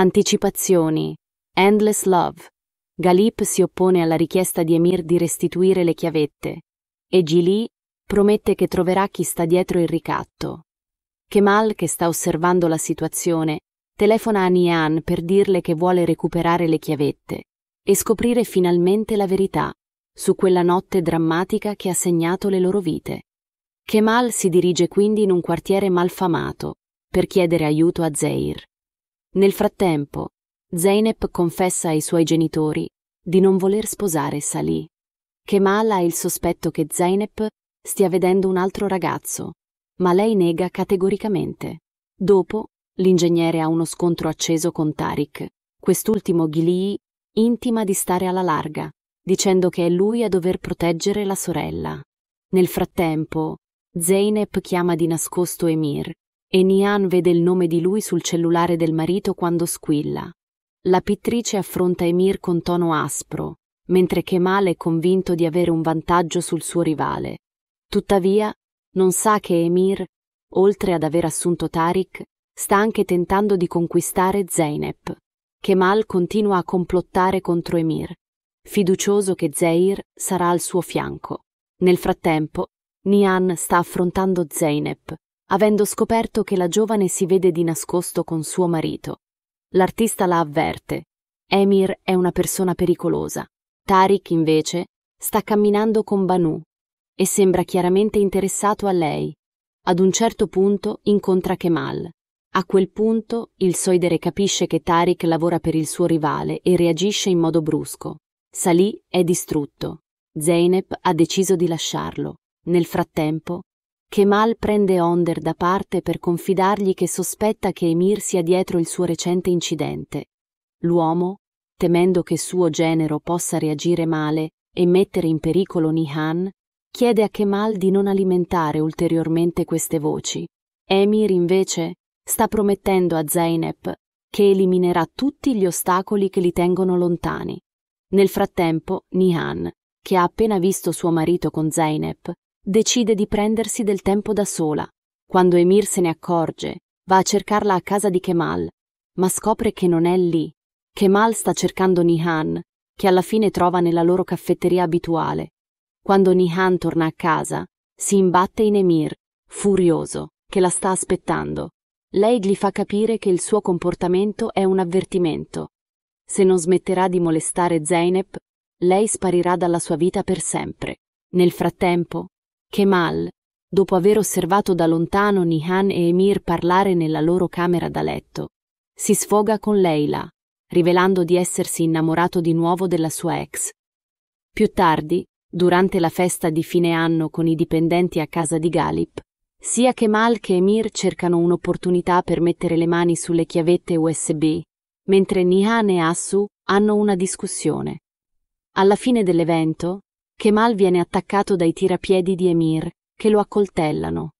Anticipazioni. Endless Love. Galip si oppone alla richiesta di Emir di restituire le chiavette. E Gili promette che troverà chi sta dietro il ricatto. Kemal, che sta osservando la situazione, telefona a Nian per dirle che vuole recuperare le chiavette e scoprire finalmente la verità su quella notte drammatica che ha segnato le loro vite. Kemal si dirige quindi in un quartiere malfamato per chiedere aiuto a Zeir. Nel frattempo, Zeynep confessa ai suoi genitori di non voler sposare Salih. Kemal ha il sospetto che Zeynep stia vedendo un altro ragazzo, ma lei nega categoricamente. Dopo, l'ingegnere ha uno scontro acceso con Tariq. Quest'ultimo Ghilii intima di stare alla larga, dicendo che è lui a dover proteggere la sorella. Nel frattempo, Zeynep chiama di nascosto Emir, e Nian vede il nome di lui sul cellulare del marito quando squilla. La pittrice affronta Emir con tono aspro, mentre Kemal è convinto di avere un vantaggio sul suo rivale. Tuttavia, non sa che Emir, oltre ad aver assunto Tariq, sta anche tentando di conquistare Zeynep. Kemal continua a complottare contro Emir, fiducioso che Zeir sarà al suo fianco. Nel frattempo, Nian sta affrontando Zeynep, avendo scoperto che la giovane si vede di nascosto con suo marito. L'artista la avverte. Emir è una persona pericolosa. Tariq, invece, sta camminando con Banu e sembra chiaramente interessato a lei. Ad un certo punto incontra Kemal. A quel punto il Soidere capisce che Tariq lavora per il suo rivale e reagisce in modo brusco. Salì è distrutto. Zeynep ha deciso di lasciarlo. Nel frattempo, Kemal prende Onder da parte per confidargli che sospetta che Emir sia dietro il suo recente incidente. L'uomo, temendo che suo genero possa reagire male e mettere in pericolo Nihan, chiede a Kemal di non alimentare ulteriormente queste voci. Emir, invece, sta promettendo a Zeynep che eliminerà tutti gli ostacoli che li tengono lontani. Nel frattempo, Nihan, che ha appena visto suo marito con Zeynep, decide di prendersi del tempo da sola. Quando Emir se ne accorge, va a cercarla a casa di Kemal, ma scopre che non è lì. Kemal sta cercando Nihan, che alla fine trova nella loro caffetteria abituale. Quando Nihan torna a casa, si imbatte in Emir, furioso, che la sta aspettando. Lei gli fa capire che il suo comportamento è un avvertimento. Se non smetterà di molestare Zeynep, lei sparirà dalla sua vita per sempre. Nel frattempo, Kemal, dopo aver osservato da lontano Nihan e Emir parlare nella loro camera da letto, si sfoga con Leila, rivelando di essersi innamorato di nuovo della sua ex. Più tardi, durante la festa di fine anno con i dipendenti a casa di Galip, sia Kemal che Emir cercano un'opportunità per mettere le mani sulle chiavette USB, mentre Nihan e Assu hanno una discussione. Alla fine dell'evento, Kemal viene attaccato dai tirapiedi di Emir, che lo accoltellano.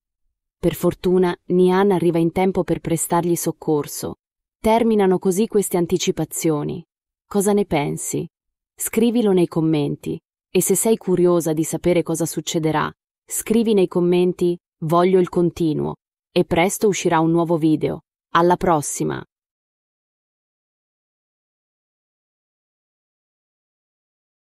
Per fortuna, Nian arriva in tempo per prestargli soccorso. Terminano così queste anticipazioni. Cosa ne pensi? Scrivilo nei commenti. E se sei curiosa di sapere cosa succederà, scrivi nei commenti Voglio il continuo. E presto uscirà un nuovo video. Alla prossima!